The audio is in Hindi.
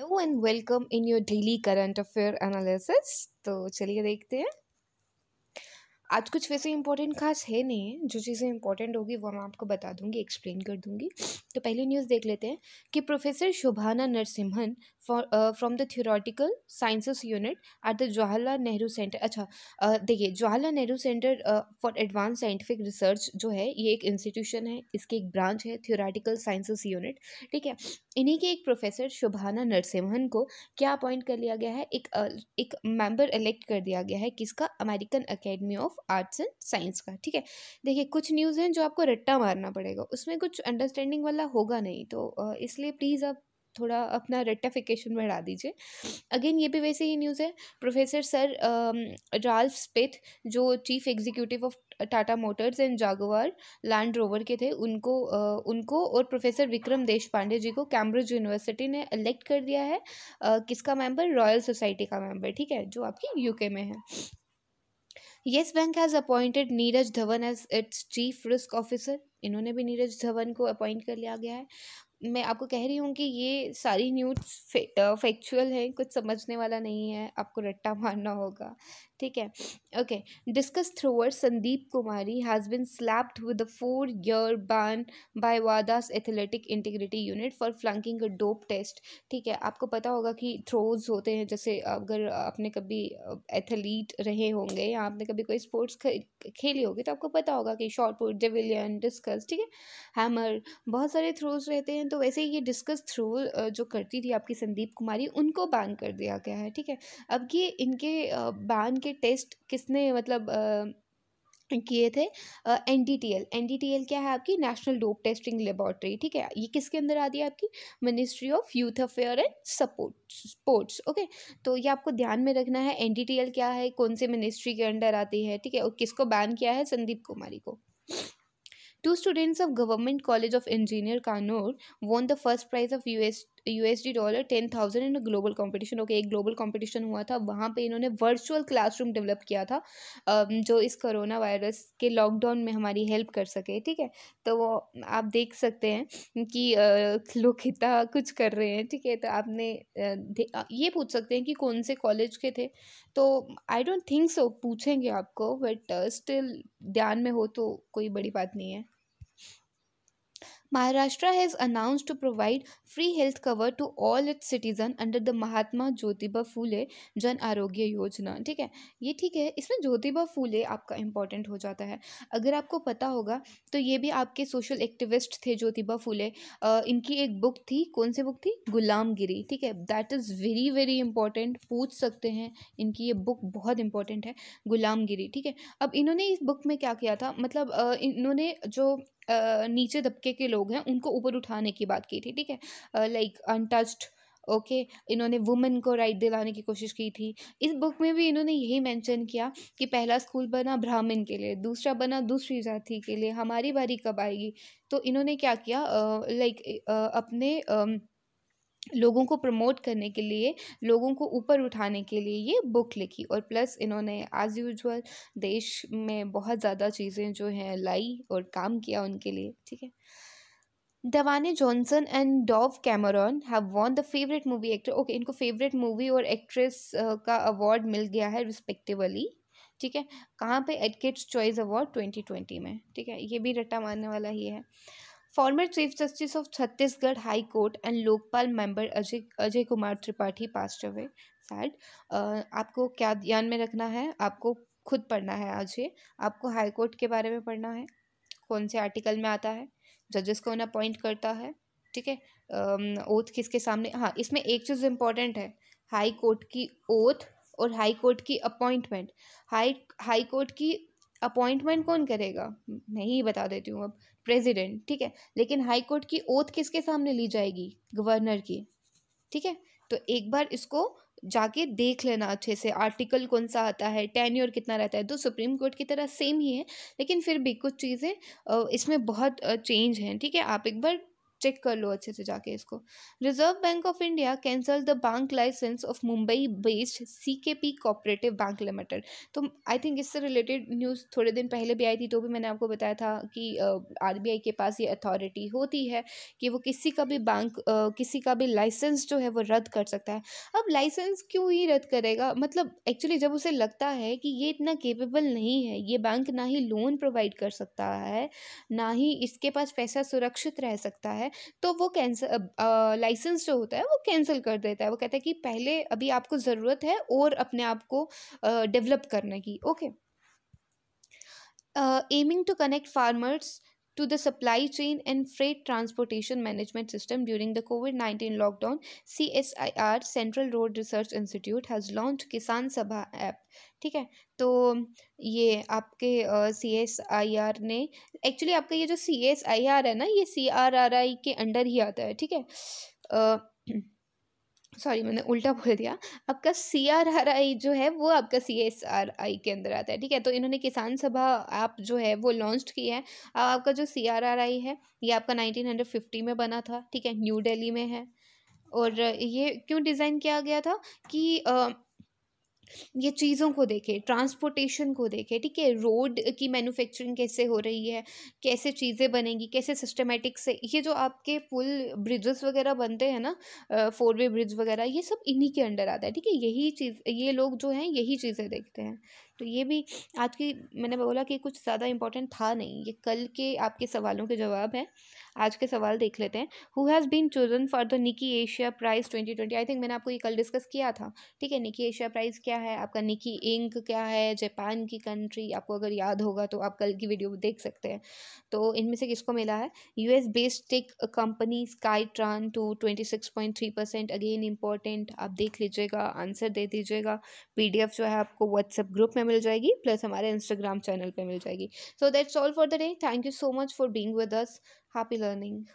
Hello and welcome in your daily current affair analysis तो चलिए देखते हैं आज कुछ वैसे इंपॉर्टेंट खास है नहीं है जो चीज़ें इंपॉर्टेंट होगी वो मैं आपको बता दूंगी एक्सप्लेन कर दूंगी तो पहली न्यूज़ देख लेते हैं कि professor Shobhana Narasimhan for from the the sciences unit at the Jawaharlal Nehru centre अच्छा देखिए Jawaharlal Nehru centre for advance scientific research जो है ये एक इंस्टीट्यूशन है इसकी एक ब्रांच है थियोरटिकल साइंसिस यूनिट ठीक है इन्हीं के एक प्रोफेसर शुभाना नरसिम्हन को क्या अपॉइंट कर लिया गया है एक एक मेंबर इलेक्ट कर दिया गया है किसका American academy of arts and science का ठीक है देखिए कुछ न्यूज़ हैं जो आपको रट्टा मारना पड़ेगा उसमें कुछ अंडरस्टैंडिंग वाला होगा नहीं तो इसलिए प्लीज़ आप थोड़ा अपना रेटिफिकेशन बढ़ा दीजिए अगेन ये भी वैसे ही न्यूज़ है प्रोफेसर सर राल्फ स्पिथ जो chief executive of Tata Motors and Jaguar Land Rover के थे उनको उनको और प्रोफेसर विक्रम देश पांडे जी को कैम्ब्रिज यूनिवर्सिटी ने इलेक्ट कर दिया है किसका मेंबर रॉयल सोसाइटी का मेंबर ठीक है जो आपकी यूके में है Yes Bank has appointed Neeraj Dhawan as its chief risk officer इन्होंने भी नीरज धवन को अपॉइंट कर लिया गया है मैं आपको कह रही हूँ कि ये सारी न्यूज़ फे, फैक्चुअल है कुछ समझने वाला नहीं है आपको रट्टा मारना होगा ठीक है okay discus thrower Sandeep Kumari has been slapped with the four year ban by WADA's athletic integrity unit for a dope test ठीक है आपको पता होगा कि थ्रोज होते हैं जैसे अगर आपने कभी एथलीट रहे होंगे या आपने कभी कोई स्पोर्ट्स खेली होगी तो आपको पता होगा कि शॉर्ट पुट जेविलियन डिस्कस ठीक है हैमर बहुत सारे थ्रोज रहते हैं तो वैसे ये डिस्कस थ्रू जो करती थी आपकी संदीप कुमारी उनको बैन कर दिया गया है ठीक है अब ये इनके बैन के टेस्ट किसने मतलब आ, किए थे N D T L N D T L क्या है आपकी नेशनल डोप टेस्टिंग लेबॉर्ट्री ठीक है ये किसके अंदर आती है आपकी ministry of youth affair and support sports okay तो ये आपको ध्यान में रखना है एन डी टी एल क्या है कौन से मिनिस्ट्री के अंडर आती है ठीक है और किसको बैन किया है संदीप कुमारी को Two students of Government College of Engineer Kannur won the first prize of US USD dollar ten thousand in global competition okay एक ग्लोबल कॉम्पिटिशन हुआ था वहाँ पे इन्होंने वर्चुअल क्लासरूम डेवलप किया था जो इस कोरोना वायरस के लॉकडाउन में हमारी हेल्प कर सके ठीक है तो वो आप देख सकते हैं कि लोग कितना कुछ कर रहे हैं ठीक है तो आपने ये पूछ सकते हैं कि कौन से कॉलेज के थे तो आई डोंट थिंक सो पूछेंगे आपको बट स्टिल ध्यान में हो तो कोई बड़ी बात नहीं है Maharashtra has announced to provide free health cover to all its citizens under the Mahatma Jyotiba Phule जन आरोग्य योजना ठीक है ये ठीक है इसमें ज्योतिबा फूले आपका इम्पॉर्टेंट हो जाता है अगर आपको पता होगा तो ये भी आपके सोशल एक्टिविस्ट थे ज्योतिबा फूले आ, इनकी एक बुक थी कौन सी बुक थी गुलामगिरी ठीक है that is very very important पूछ सकते हैं इनकी ये बुक बहुत इंपॉर्टेंट है गुलामगिरी ठीक है अब इन्होंने इस बुक में क्या किया था मतलब आ, इन्होंने जो नीचे दबके के लोग हैं उनको ऊपर उठाने की बात की थी ठीक है लाइक अनटच्ड ओके okay, इन्होंने वुमेन को राइट दिलाने की कोशिश की थी इस बुक में भी इन्होंने यही मेंशन किया कि पहला स्कूल बना ब्राह्मण के लिए दूसरा बना दूसरी जाति के लिए हमारी बारी कब आएगी तो इन्होंने क्या किया लाइक अपने लोगों को प्रमोट करने के लिए लोगों को ऊपर उठाने के लिए ये बुक लिखी और प्लस इन्होंने एज़ यूजल देश में बहुत ज़्यादा चीज़ें जो हैं लाई और काम किया उनके लिए ठीक है Dwayne Johnson and Dove Cameron have won the favourite movie actor okay इनको फेवरेट मूवी और एक्ट्रेस का अवार्ड मिल गया है रिस्पेक्टिवली ठीक है कहाँ पे Kids' choice award twenty twenty में ठीक है ये भी रट्टा मारने वाला ही है former chief justice of Chhattisgarh high court and Lokpal member Ajay Ajay Kumar Tripathi pass away. Sad uh, आपको क्या ध्यान में रखना है आपको खुद पढ़ना है आज ये आपको हाई कोर्ट के बारे में पढ़ना है कौन से आर्टिकल में आता है जजेस कौन अपॉइंट करता है ठीक है ओथ um, किसके सामने हाँ इसमें एक चीज़ इम्पॉर्टेंट है हाई कोर्ट की ओथ और हाई कोर्ट की अपॉइंटमेंट हाई हाई कोर्ट की अपॉइंटमेंट कौन करेगा नहीं बता देती हूँ अब प्रेसिडेंट ठीक है लेकिन हाई कोर्ट की ओथ किसके सामने ली जाएगी गवर्नर की ठीक है तो एक बार इसको जाके देख लेना अच्छे से आर्टिकल कौन सा आता है टेन्योर कितना रहता है तो सुप्रीम कोर्ट की तरह सेम ही है लेकिन फिर भी कुछ चीज़ें इसमें बहुत चेंज हैं ठीक है आप एक बार चेक कर लो अच्छे से जाके इसको Reserve Bank of India cancel the bank licence of Mumbai based C K P cooperative bank limited तो आई थिंक इससे रिलेटेड न्यूज़ थोड़े दिन पहले भी आई थी तो भी मैंने आपको बताया था कि आर बी आई के पास ये अथॉरिटी होती है कि वो किसी का भी बैंक किसी का भी लाइसेंस जो है वो रद्द कर सकता है अब लाइसेंस क्यों ही रद्द करेगा मतलब एक्चुअली जब उसे लगता है कि ये इतना केपेबल नहीं है ये बैंक ना ही लोन प्रोवाइड कर सकता है ना ही इसके पास पैसा सुरक्षित रह सकता है है तो वो कैंसल लाइसेंस जो होता है वो कैंसिल कर देता है वो कहता है कि पहले अभी आपको ज़रूरत है और अपने आप को डेवलप करने की okay aiming to connect farmers to the supply chain and freight transportation management system during the COVID-19 lockdown, CSIR Central Road Research Institute has launched Kisan Sabha app. ठीक है तो ये आपके सी एस आई आर ने एक्चुअली आपका ये जो सी एस आई आर है ना ये सी आर आर आई के अंडर ही आता है ठीक है uh, सॉरी मैंने उल्टा बोल दिया आपका सी आर आर आई जो है वो आपका सी एस आर आई के अंदर आता है ठीक है तो इन्होंने किसान सभा ऐप जो है वो लॉन्च की है अब आपका जो सी आर आर आई है ये आपका नाइनटीन हंड्रेड फिफ्टी में बना था ठीक है न्यू दिल्ली में है और ये क्यों डिज़ाइन किया गया था कि आ, ये चीज़ों को देखें ट्रांसपोर्टेशन को देखें ठीक है रोड की मैन्युफैक्चरिंग कैसे हो रही है कैसे चीज़ें बनेंगी कैसे सिस्टमेटिक से ये जो आपके पुल ब्रिजेस वगैरह बनते हैं ना फोर वे ब्रिज वगैरह ये सब इन्हीं के अंडर आता है ठीक है यही चीज़ ये लोग जो हैं यही चीज़ें देखते हैं तो ये भी आज की मैंने बोला कि कुछ ज़्यादा इम्पोर्टेंट था नहीं ये कल के आपके सवालों के जवाब हैं आज के सवाल देख लेते हैं who has been chosen for the Nikkei Asia prize twenty twenty I think मैंने आपको ये कल डिस्कस किया था ठीक है निकी एशिया प्राइज़ क्या है आपका निकी इंक क्या है जापान की कंट्री आपको अगर याद होगा तो आप कल की वीडियो देख सकते हैं तो इनमें से किसको मिला है US based tech company skyTran to twenty six point three percent again important आप देख लीजिएगा आंसर दे दीजिएगा पी डी एफ जो है आपको व्हाट्सएप ग्रुप में मिल जाएगी प्लस हमारे इंस्टाग्राम चैनल पर मिल जाएगी so that's all for the day thank you so much for being with us Happy learning.